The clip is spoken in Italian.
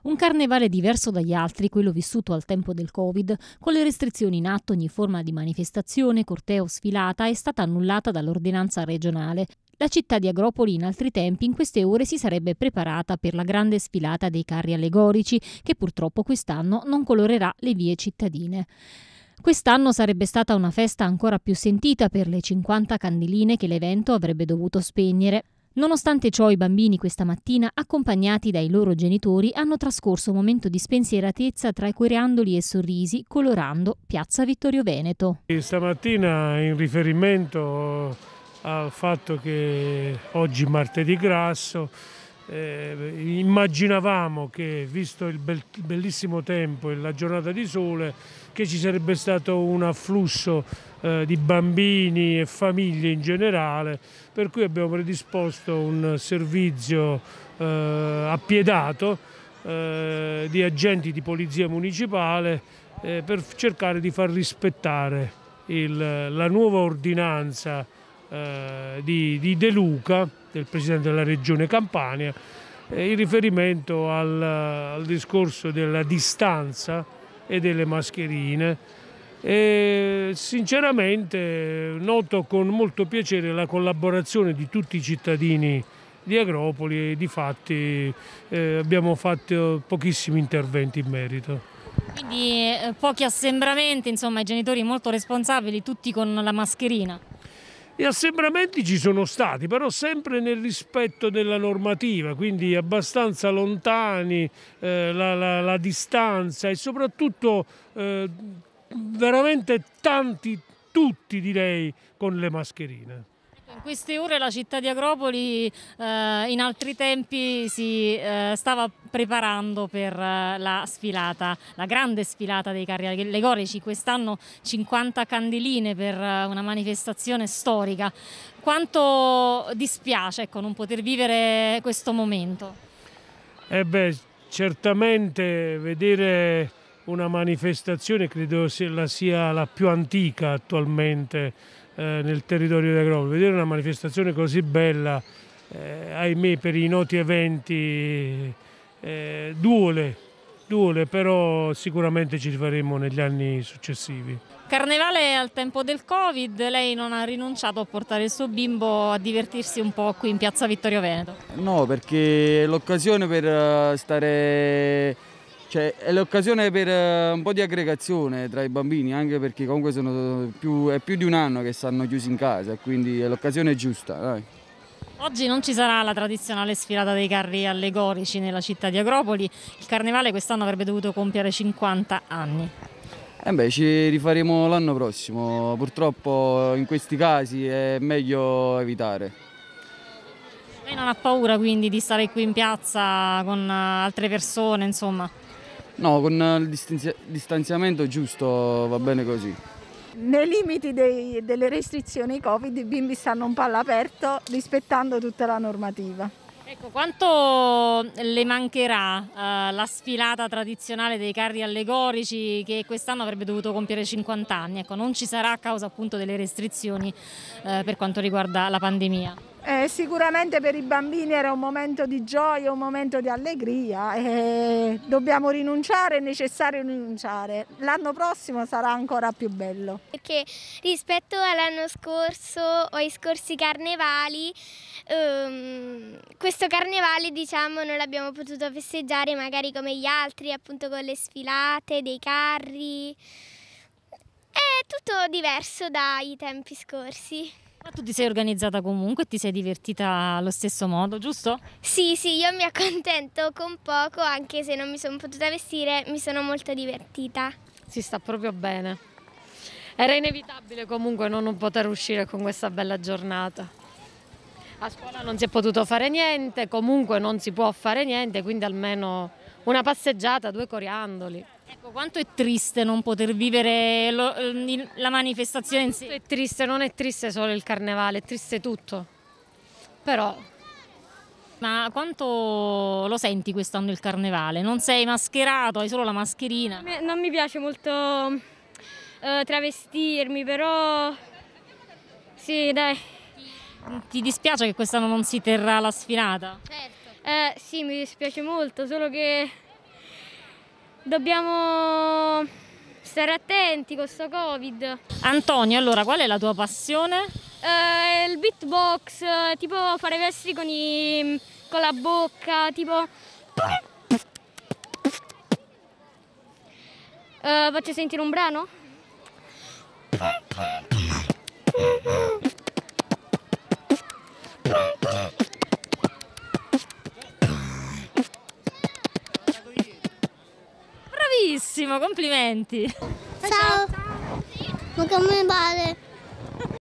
Un carnevale diverso dagli altri, quello vissuto al tempo del Covid, con le restrizioni in atto ogni forma di manifestazione, corteo, sfilata è stata annullata dall'ordinanza regionale. La città di Agropoli in altri tempi in queste ore si sarebbe preparata per la grande sfilata dei carri allegorici che purtroppo quest'anno non colorerà le vie cittadine. Quest'anno sarebbe stata una festa ancora più sentita per le 50 candeline che l'evento avrebbe dovuto spegnere. Nonostante ciò i bambini questa mattina, accompagnati dai loro genitori, hanno trascorso un momento di spensieratezza tra i coriandoli e sorrisi, colorando Piazza Vittorio Veneto. Stamattina in riferimento al fatto che oggi martedì grasso eh, immaginavamo che, visto il bel, bellissimo tempo e la giornata di sole, che ci sarebbe stato un afflusso eh, di bambini e famiglie in generale, per cui abbiamo predisposto un servizio eh, appiedato eh, di agenti di polizia municipale eh, per cercare di far rispettare il, la nuova ordinanza eh, di, di De Luca del Presidente della Regione Campania eh, in riferimento al, eh, al discorso della distanza e delle mascherine e sinceramente noto con molto piacere la collaborazione di tutti i cittadini di Agropoli e di fatti eh, abbiamo fatto pochissimi interventi in merito. Quindi eh, pochi assembramenti, insomma i genitori molto responsabili, tutti con la mascherina. Gli assembramenti ci sono stati, però sempre nel rispetto della normativa, quindi abbastanza lontani, eh, la, la, la, distanza e soprattutto eh, veramente tanti, tutti direi, con le mascherine. In queste ore la città di Agropoli eh, in altri tempi si eh, stava preparando per eh, la sfilata, la grande sfilata dei carri allegorici, quest'anno 50 candeline per eh, una manifestazione storica. Quanto dispiace ecco, non poter vivere questo momento? Eh beh, certamente vedere una manifestazione credo sia la, sia la più antica attualmente eh, nel territorio di Agropoli. Vedere una manifestazione così bella, eh, ahimè per i noti eventi, eh, duole, duole, però sicuramente ci rifaremo negli anni successivi. Carnevale al tempo del Covid, lei non ha rinunciato a portare il suo bimbo a divertirsi un po' qui in piazza Vittorio Veneto? No, perché è l'occasione per eh, stare cioè, è l'occasione per eh, un po' di aggregazione tra i bambini, anche perché comunque più, è più di un anno che stanno chiusi in casa, quindi è l'occasione giusta. Dai. Oggi non ci sarà la tradizionale sfilata dei carri allegorici nella città di Agropoli, il carnevale quest'anno avrebbe dovuto compiere 50 anni. Eh beh, ci rifaremo l'anno prossimo, purtroppo in questi casi è meglio evitare. Lei non ha paura quindi di stare qui in piazza con eh, altre persone, insomma? No, con il distanziamento giusto va bene così. Nei limiti dei, delle restrizioni Covid i bimbi stanno un po' all'aperto rispettando tutta la normativa. Ecco, quanto le mancherà eh, la sfilata tradizionale dei carri allegorici che quest'anno avrebbe dovuto compiere 50 anni? Ecco, non ci sarà a causa appunto delle restrizioni eh, per quanto riguarda la pandemia. Eh, sicuramente per i bambini era un momento di gioia, un momento di allegria e dobbiamo rinunciare, è necessario rinunciare. L'anno prossimo sarà ancora più bello. Perché rispetto all'anno scorso o ai scorsi carnevali, ehm, questo carnevale diciamo non l'abbiamo potuto festeggiare magari come gli altri, appunto con le sfilate, dei carri. È tutto diverso dai tempi scorsi. Tu ti sei organizzata comunque, ti sei divertita allo stesso modo, giusto? Sì, sì, io mi accontento con poco, anche se non mi sono potuta vestire, mi sono molto divertita. Si sta proprio bene. Era inevitabile comunque non poter uscire con questa bella giornata. A scuola non si è potuto fare niente, comunque non si può fare niente, quindi almeno una passeggiata, due coriandoli. Ecco, quanto è triste non poter vivere lo, la manifestazione in sé? È triste, non è triste solo il carnevale, è triste tutto. Però... Ma quanto lo senti quest'anno il carnevale? Non sei mascherato, hai solo la mascherina. Non mi piace molto eh, travestirmi, però... Sì, dai. Ti dispiace che quest'anno non si terrà la sfilata? Certo. Eh, sì, mi dispiace molto, solo che Dobbiamo stare attenti con questo Covid. Antonio, allora qual è la tua passione? Eh, il beatbox, tipo fare vesti con, i, con la bocca, tipo... Eh, faccio sentire un brano? bellissimo, complimenti. Ciao. Ciao. Ma come vale?